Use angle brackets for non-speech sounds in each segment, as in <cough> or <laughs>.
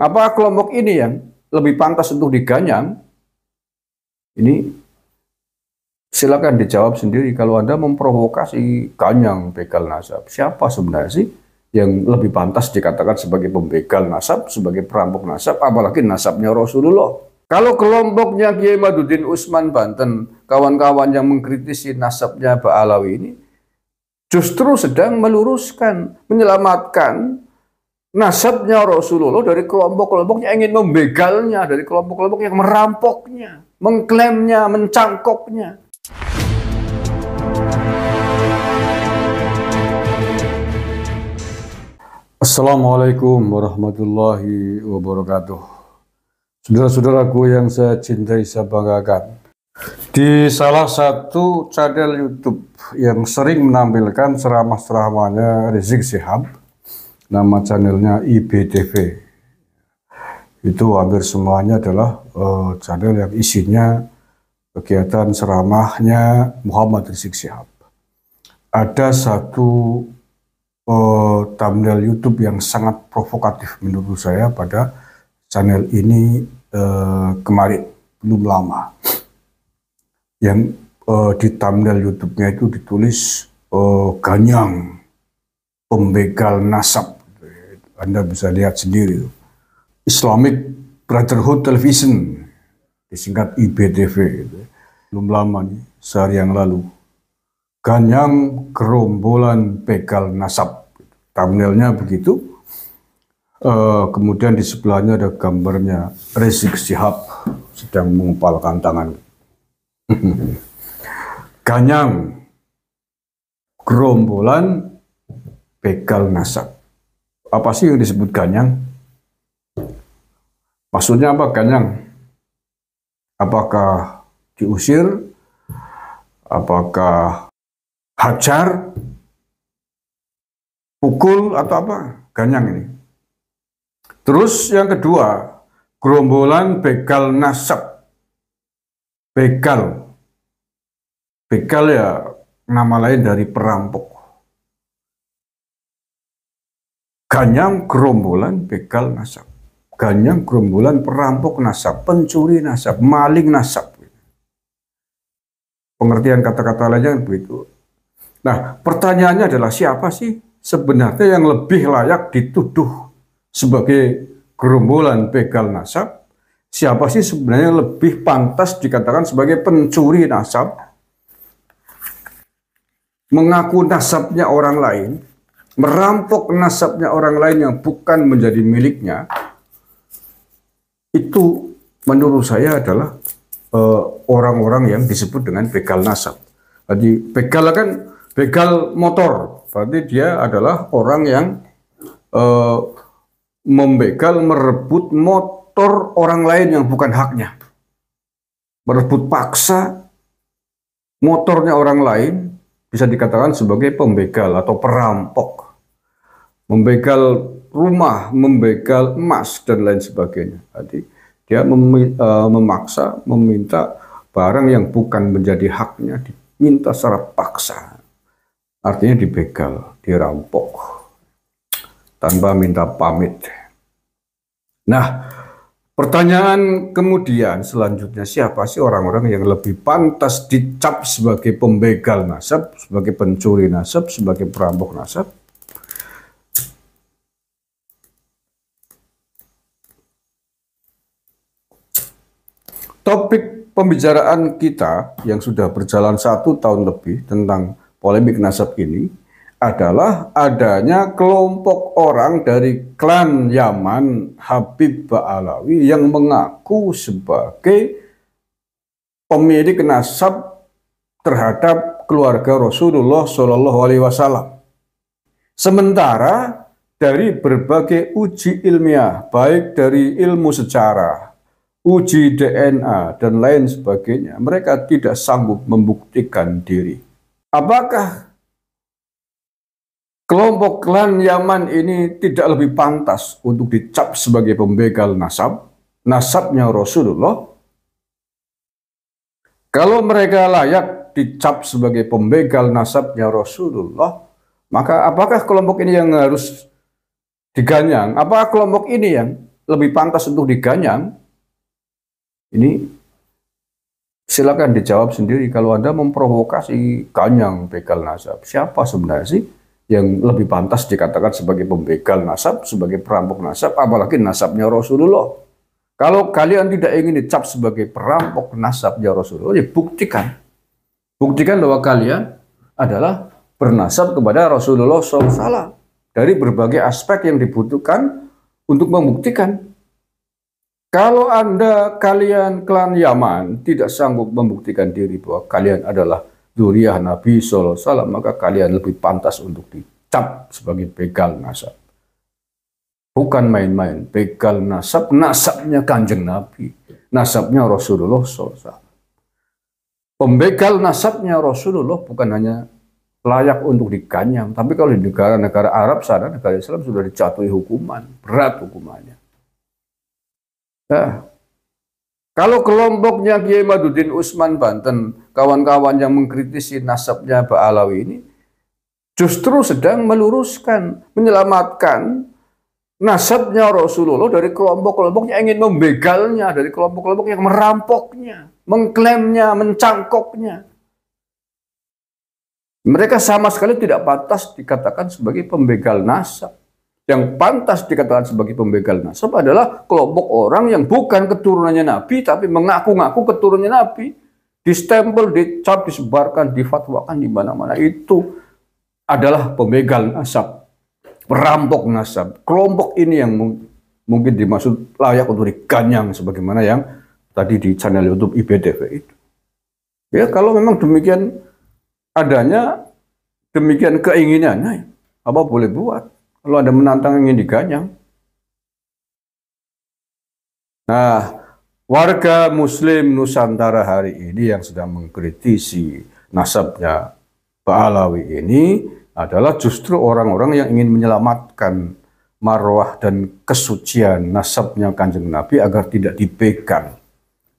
apa kelompok ini yang lebih pantas untuk diganyang? Ini silakan dijawab sendiri kalau Anda memprovokasi ganyang begal nasab. Siapa sebenarnya sih yang lebih pantas dikatakan sebagai pembegal nasab, sebagai perampok nasab, apalagi nasabnya Rasulullah. Kalau kelompoknya Kiai Madudin Usman Banten, kawan-kawan yang mengkritisi nasabnya Ba'alawi ini, justru sedang meluruskan, menyelamatkan nasabnya Rasulullah dari kelompok-kelompok yang ingin membegalnya, dari kelompok-kelompok yang merampoknya, mengklaimnya, mencangkoknya. Assalamualaikum warahmatullahi wabarakatuh. Saudara-saudaraku yang saya cintai, saya banggakan. Di salah satu channel YouTube yang sering menampilkan ceramah-ceramahnya Rizik Sihab, nama channelnya IBTV itu hampir semuanya adalah uh, channel yang isinya kegiatan seramahnya Muhammad Rizik Syihab. Ada satu uh, thumbnail YouTube yang sangat provokatif menurut saya pada channel ini uh, kemarin belum lama. Yang uh, di thumbnail YouTube-nya itu ditulis uh, ganyang pembegal nasab anda bisa lihat sendiri. Islamic Brotherhood Television, disingkat IBTV. Gitu. Ya. Belum lama nih, sehari yang lalu. Ganyang kerombolan begal nasab. Thumbnailnya begitu. Uh, kemudian di sebelahnya ada gambarnya Rizik Sihab sedang mengumpalkan tangan. <laughs> Ganyang gerombolan begal nasab apa sih yang disebut ganyang? Maksudnya apa ganyang? Apakah diusir? Apakah hajar? Pukul atau apa? Ganyang ini. Terus yang kedua, gerombolan begal nasab. Begal. Begal ya nama lain dari perampok. Ganyang gerombolan begal nasab. Ganyang gerombolan perampok nasab, pencuri nasab, maling nasab. Pengertian kata-kata lainnya begitu. Nah, pertanyaannya adalah siapa sih sebenarnya yang lebih layak dituduh sebagai gerombolan begal nasab? Siapa sih sebenarnya lebih pantas dikatakan sebagai pencuri nasab? Mengaku nasabnya orang lain, merampok nasabnya orang lain yang bukan menjadi miliknya, itu menurut saya adalah eh, orang-orang uh, yang disebut dengan begal nasab. Jadi begal kan begal motor, berarti dia adalah orang yang uh, membegal, merebut motor orang lain yang bukan haknya. Merebut paksa motornya orang lain bisa dikatakan sebagai pembegal atau perampok. Membegal rumah, membegal emas dan lain sebagainya. Jadi dia mem, e, memaksa meminta barang yang bukan menjadi haknya diminta secara paksa. Artinya dibegal, dirampok tanpa minta pamit. Nah, Pertanyaan kemudian selanjutnya siapa sih orang-orang yang lebih pantas dicap sebagai pembegal nasab, sebagai pencuri nasab, sebagai perampok nasab? Topik pembicaraan kita yang sudah berjalan satu tahun lebih tentang polemik nasab ini adalah adanya kelompok orang dari klan Yaman Habib Ba'alawi yang mengaku sebagai pemilik nasab terhadap keluarga Rasulullah Shallallahu Alaihi Wasallam. Sementara dari berbagai uji ilmiah, baik dari ilmu sejarah, uji DNA, dan lain sebagainya, mereka tidak sanggup membuktikan diri. Apakah Kelompok klan Yaman ini tidak lebih pantas untuk dicap sebagai pembegal nasab, nasabnya Rasulullah. Kalau mereka layak dicap sebagai pembegal nasabnya Rasulullah, maka apakah kelompok ini yang harus diganyang? Apakah kelompok ini yang lebih pantas untuk diganyang? Ini silakan dijawab sendiri kalau Anda memprovokasi ganyang begal nasab. Siapa sebenarnya sih? yang lebih pantas dikatakan sebagai pembegal nasab, sebagai perampok nasab, apalagi nasabnya Rasulullah. Kalau kalian tidak ingin dicap sebagai perampok nasabnya Rasulullah, ya buktikan. Buktikan bahwa kalian adalah bernasab kepada Rasulullah SAW dari berbagai aspek yang dibutuhkan untuk membuktikan. Kalau Anda, kalian, klan Yaman tidak sanggup membuktikan diri bahwa kalian adalah duriah Nabi SAW, maka kalian lebih pantas untuk dicap sebagai begal nasab. Bukan main-main, begal nasab, nasabnya kanjeng Nabi, nasabnya Rasulullah SAW. Pembegal nasabnya Rasulullah bukan hanya layak untuk diganyang tapi kalau di negara-negara Arab sana, negara Islam sudah dicatui hukuman, berat hukumannya. Nah, kalau kelompoknya Kiai Madudin Usman Banten, kawan-kawan yang mengkritisi nasabnya Pak Alawi ini, justru sedang meluruskan, menyelamatkan nasabnya Rasulullah dari kelompok-kelompok yang ingin membegalnya, dari kelompok-kelompok yang merampoknya, mengklaimnya, mencangkoknya. Mereka sama sekali tidak pantas dikatakan sebagai pembegal nasab yang pantas dikatakan sebagai pembegal nasab adalah kelompok orang yang bukan keturunannya Nabi tapi mengaku-ngaku keturunannya Nabi distempel, dicap, disebarkan, difatwakan di mana-mana itu adalah pembegal nasab, perampok nasab. Kelompok ini yang mungkin dimaksud layak untuk diganyang sebagaimana yang tadi di channel YouTube IBTV itu. Ya, kalau memang demikian adanya, demikian keinginannya, apa boleh buat? Kalau ada menantang ingin diganyang. Nah, warga muslim Nusantara hari ini yang sedang mengkritisi nasabnya Pak Alawi ini adalah justru orang-orang yang ingin menyelamatkan marwah dan kesucian nasabnya kanjeng Nabi agar tidak dipegang,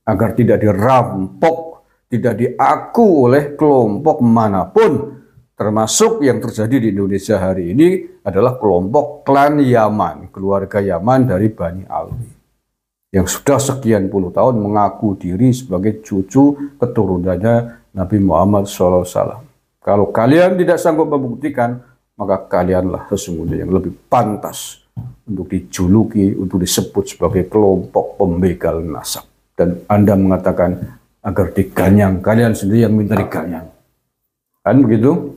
agar tidak dirampok, tidak diaku oleh kelompok manapun Termasuk yang terjadi di Indonesia hari ini adalah kelompok klan Yaman, keluarga Yaman dari Bani Alwi. Yang sudah sekian puluh tahun mengaku diri sebagai cucu keturunannya Nabi Muhammad SAW. Kalau kalian tidak sanggup membuktikan, maka kalianlah sesungguhnya yang lebih pantas untuk dijuluki, untuk disebut sebagai kelompok pembegal nasab. Dan Anda mengatakan agar diganyang, kalian sendiri yang minta diganyang. Kan begitu?